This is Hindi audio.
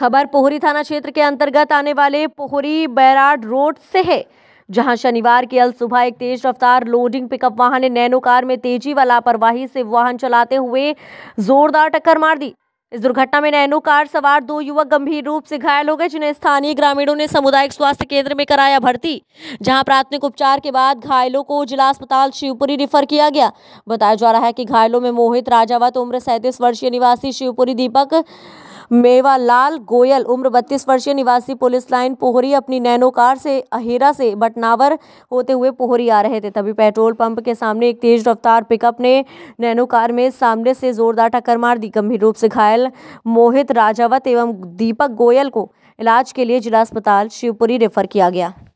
खबर पोहरी थाना क्षेत्र के अंतर्गत आने वाले पोहरी बैराड रोड से है जहां शनिवार की अल सुबह एक तेज रफ्तार लोडिंग पिकअप वाहन ने नैनो कार में तेजी व लापरवाही से वाहन चलाते हुए जोरदार टक्कर मार दी इस दुर्घटना में नैनो कार सवार दो युवक गंभीर रूप से घायल हो गए जिन्हें स्थानीय ग्रामीणों ने सामुदायिक स्वास्थ्य केंद्र में कराया भर्ती जहां प्राथमिक उपचार के बाद घायलों को जिला अस्पताल शिवपुरी रिफर किया गया बताया जा रहा है कि घायलों में मोहित राजावत उम्र सैंतीस वर्षीय निवासी शिवपुरी दीपक मेवालाल गोयल उम्र बत्तीस वर्षीय निवासी पुलिस लाइन पोहरी अपनी नैनो कार से अहेरा से बटनावर होते हुए पोहरी आ रहे थे तभी पेट्रोल पंप के सामने एक तेज रफ्तार पिकअप ने नैनो कार में सामने से जोरदार टक्कर मार दी गंभीर रूप से घायल मोहित राजावत एवं दीपक गोयल को इलाज के लिए जिला अस्पताल शिवपुरी रेफर किया गया